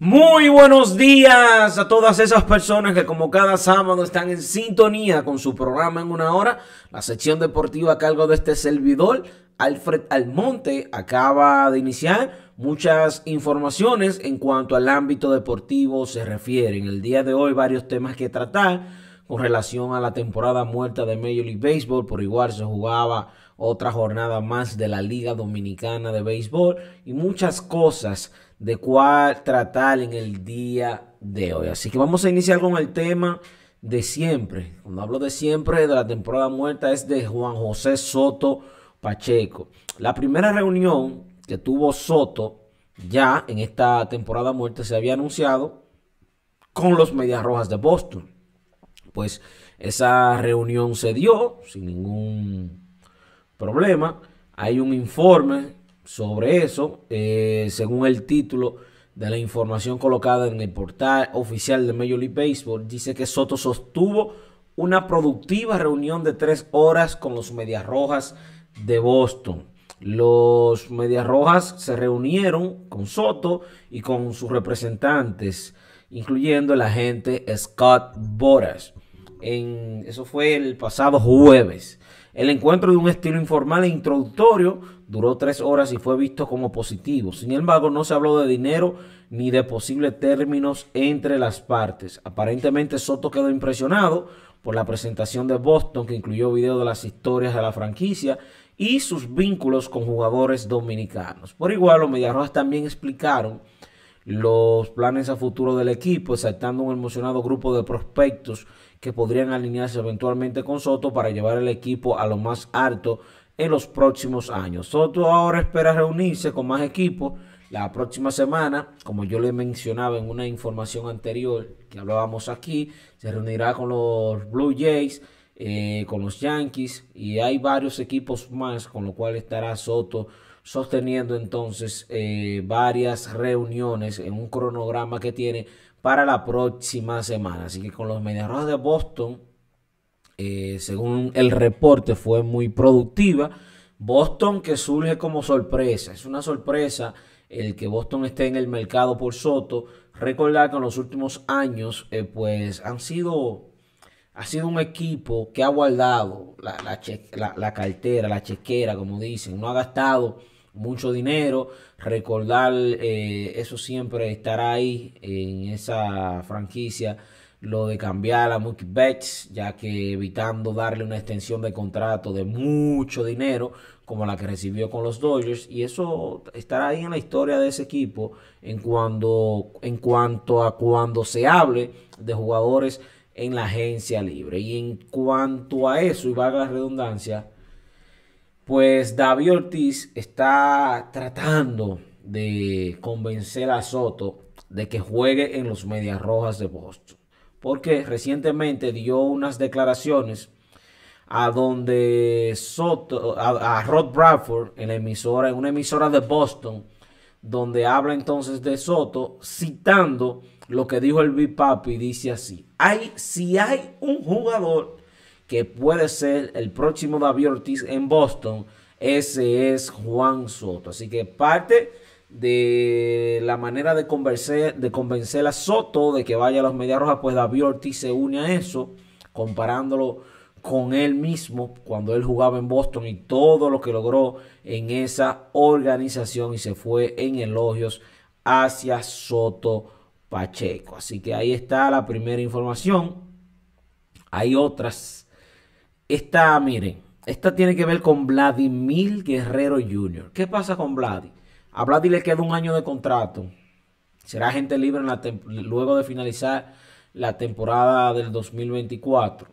Muy buenos días a todas esas personas que como cada sábado están en sintonía con su programa en una hora, la sección deportiva a cargo de este servidor, Alfred Almonte, acaba de iniciar muchas informaciones en cuanto al ámbito deportivo se refiere. En el día de hoy varios temas que tratar con relación a la temporada muerta de Major League Baseball, por igual se jugaba otra jornada más de la Liga Dominicana de Béisbol y muchas cosas de cuál tratar en el día de hoy. Así que vamos a iniciar con el tema de siempre. Cuando hablo de siempre, de la temporada muerta, es de Juan José Soto Pacheco. La primera reunión que tuvo Soto ya en esta temporada muerta se había anunciado con los Medias Rojas de Boston. Pues esa reunión se dio sin ningún problema. Hay un informe sobre eso, eh, según el título de la información colocada en el portal oficial de Major League Baseball, dice que Soto sostuvo una productiva reunión de tres horas con los Medias Rojas de Boston. Los Medias Rojas se reunieron con Soto y con sus representantes, incluyendo el agente Scott Boras. eso fue el pasado jueves. El encuentro de un estilo informal e introductorio duró tres horas y fue visto como positivo. Sin embargo, no se habló de dinero ni de posibles términos entre las partes. Aparentemente, Soto quedó impresionado por la presentación de Boston, que incluyó videos de las historias de la franquicia y sus vínculos con jugadores dominicanos. Por igual, los Mediarrojas también explicaron los planes a futuro del equipo, exaltando un emocionado grupo de prospectos que podrían alinearse eventualmente con Soto para llevar el equipo a lo más alto en los próximos años. Soto ahora espera reunirse con más equipos la próxima semana, como yo le mencionaba en una información anterior que hablábamos aquí, se reunirá con los Blue Jays, eh, con los Yankees y hay varios equipos más con los cuales estará Soto sosteniendo entonces eh, varias reuniones en un cronograma que tiene para la próxima semana. Así que con los Medias de Boston, eh, según el reporte, fue muy productiva. Boston que surge como sorpresa, es una sorpresa el que Boston esté en el mercado por Soto. Recordar que en los últimos años, eh, pues han sido ha sido un equipo que ha guardado la, la, cartera, la chequera, como dicen, no ha gastado mucho dinero. Recordar, eh, eso siempre estará ahí en esa franquicia. Lo de cambiar a Mookie Betts, ya que evitando darle una extensión de contrato de mucho dinero, como la que recibió con los Dodgers. Y eso estará ahí en la historia de ese equipo en, cuando, en cuanto a cuando se hable de jugadores en la agencia libre. Y en cuanto a eso, y valga la redundancia, pues David Ortiz está tratando de convencer a Soto de que juegue en los Medias Rojas de Boston. Porque recientemente dio unas declaraciones a donde Soto, a, Rod Bradford, en, la emisora, en una emisora de Boston, donde habla entonces de Soto, citando lo que dijo el Big Papi, dice así, hay, si hay un jugador que puede ser el próximo David Ortiz en Boston, ese es Juan Soto. Así que parte de la manera de convencer, de convencer a Soto de que vaya a los Medias Rojas, pues David Ortiz se une a eso, comparándolo con él mismo cuando él jugaba en Boston y todo lo que logró en esa organización y se fue en elogios hacia Soto Pacheco. Así que ahí está la primera información. Hay otras esta, miren, esta tiene que ver con Vladimir Guerrero Jr. ¿Qué pasa con Vladi? A Vladi le queda un año de contrato. Será agente libre luego de finalizar la temporada del 2024.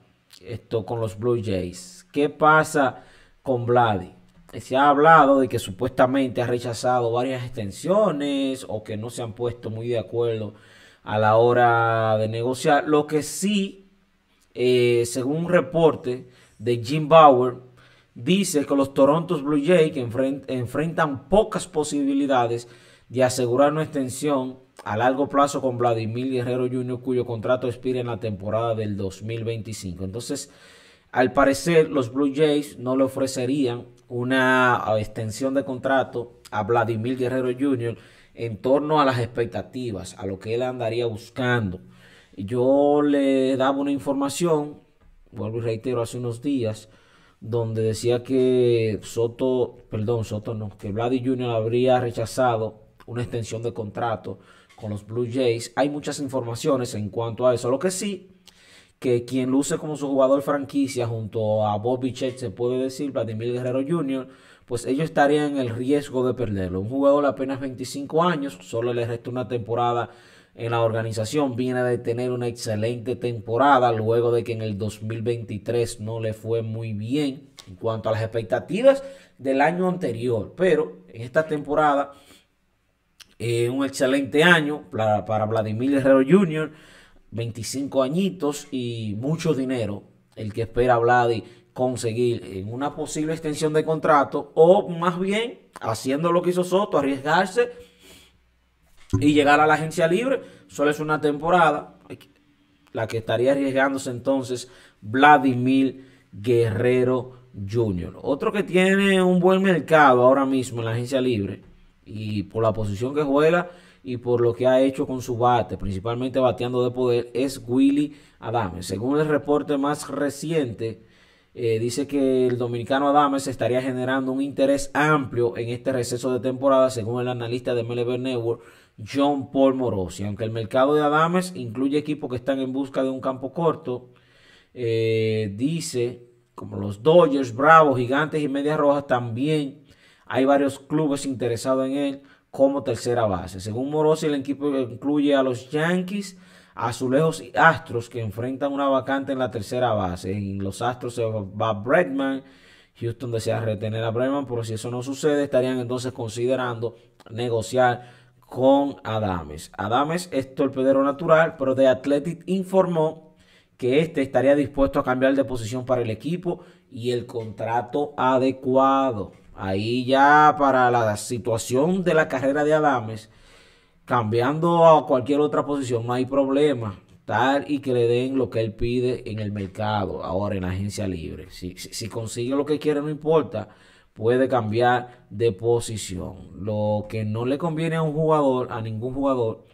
Esto con los Blue Jays. ¿Qué pasa con Vladi? Se ha hablado de que supuestamente ha rechazado varias extensiones o que no se han puesto muy de acuerdo a la hora de negociar. Lo que sí, eh, según un reporte, de Jim Bauer, dice que los Toronto Blue Jays enfrentan pocas posibilidades de asegurar una extensión a largo plazo con Vladimir Guerrero Jr., cuyo contrato expira en la temporada del 2025. Entonces, al parecer, los Blue Jays no le ofrecerían una ah, extensión de contrato a Vladimir Guerrero Jr. en torno a las expectativas, a lo que él andaría buscando. Yo le daba una información vuelvo y reitero, hace unos días, donde decía que Soto, perdón, Soto no, que Vladi Jr. habría rechazado una extensión de contrato con los Blue Jays. Hay muchas informaciones en cuanto a eso. Lo que sí, que quien luce como su jugador franquicia junto a Bobby Chet, se puede decir, Vladimir Guerrero Jr., pues ellos estarían en el riesgo de perderlo. Un jugador de apenas 25 años, solo le resta una temporada en la organización viene de tener una excelente temporada luego de que en el 2023 no le fue muy bien en cuanto a las expectativas del año anterior. Pero en esta temporada, eh, un excelente año para, Vladimir Herrero Jr., 25 añitos y mucho dinero el que espera Vladi conseguir en una posible extensión de contrato o más bien haciendo lo que hizo Soto, arriesgarse y llegar a la agencia libre. Solo es una temporada, la que estaría arriesgándose entonces Vladimir Guerrero Jr. Otro que tiene un buen mercado ahora mismo en la agencia libre y por la posición que juega y por lo que ha hecho con su bate, principalmente bateando de poder, es Willy Adames. Según el reporte más reciente, eh, dice que el dominicano Adames estaría generando un interés amplio en este receso de temporada, según el analista de MLB Network, John Paul Morosi. Aunque el mercado de Adames incluye equipos que están en busca de un campo corto, eh, dice, como los Dodgers, Bravos, Gigantes y Medias Rojas, también hay varios clubes interesados en él como tercera base. Según Morosi, el equipo incluye a los Yankees, Azulejos y Astros que enfrentan una vacante en la tercera base. En los Astros se va Bretman, Houston desea retener a Bretman, pero si eso no sucede, estarían entonces considerando negociar con Adames. Adames es torpedero natural, pero The Athletic informó que este estaría dispuesto a cambiar de posición para el equipo y el contrato adecuado. Ahí ya para la situación de la carrera de Adames, cambiando a cualquier otra posición no hay problema. Tal y que le den lo que él pide en el mercado, ahora en la agencia libre. si consigue lo que quiere, no importa puede cambiar de posición. Lo que no le conviene a un jugador, a ningún jugador,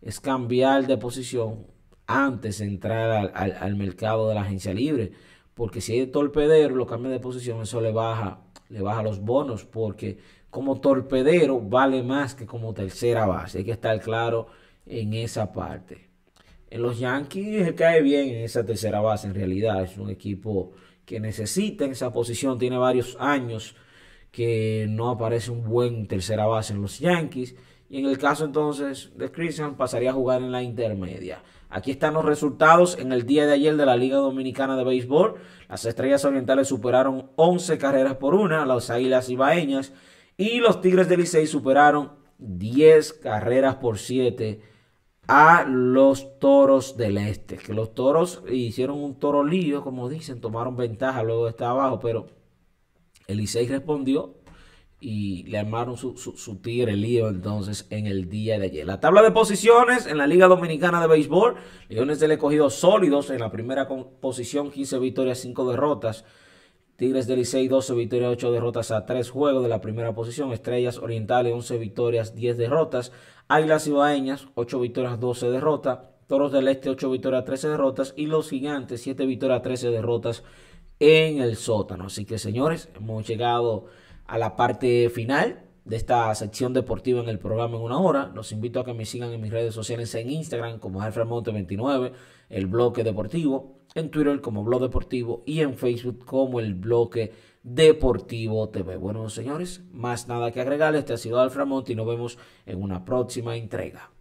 es cambiar de posición antes de entrar al, al, mercado de la agencia libre. Porque si hay torpedero, lo cambia de posición, eso le baja, le baja los bonos. Porque como torpedero vale más que como tercera base. Hay que estar claro en esa parte. En los Yankees cae bien en esa tercera base, en realidad. Es un equipo que necesita esa posición. Tiene varios años que no aparece un buen tercera base en los Yankees. Y en el caso entonces de Christian pasaría a jugar en la intermedia. Aquí están los resultados en el día de ayer de la Liga Dominicana de Béisbol. Las Estrellas Orientales superaron 11 carreras por una, las Águilas Ibaeñas y los Tigres del Licey superaron 10 carreras por 7 a los toros del este. Que los toros hicieron un toro lío, como dicen, tomaron ventaja luego de estar abajo, pero Elisei respondió y le armaron su, su, tigre lío entonces en el día de ayer. La tabla de posiciones en la Liga Dominicana de Béisbol, Leones del Escogido sólidos en la primera posición, 15 victorias, 5 derrotas. Tigres del Licey 12 victorias, 8 derrotas a 3 juegos de la primera posición. Estrellas Orientales 11 victorias, 10 derrotas. Águilas Ibaeñas 8 victorias, 12 derrotas. Toros del Este 8 victorias, 13 derrotas. Y los Gigantes 7 victorias, 13 derrotas en el sótano. Así que señores, hemos llegado a la parte final de esta sección deportiva en el programa en una hora. Los invito a que me sigan en mis redes sociales en Instagram como Alfred Monte 29, el bloque deportivo en Twitter como Blog Deportivo y en Facebook como el Bloque Deportivo TV. Bueno, señores, más nada que agregar. Este ha sido Alframonte y nos vemos en una próxima entrega.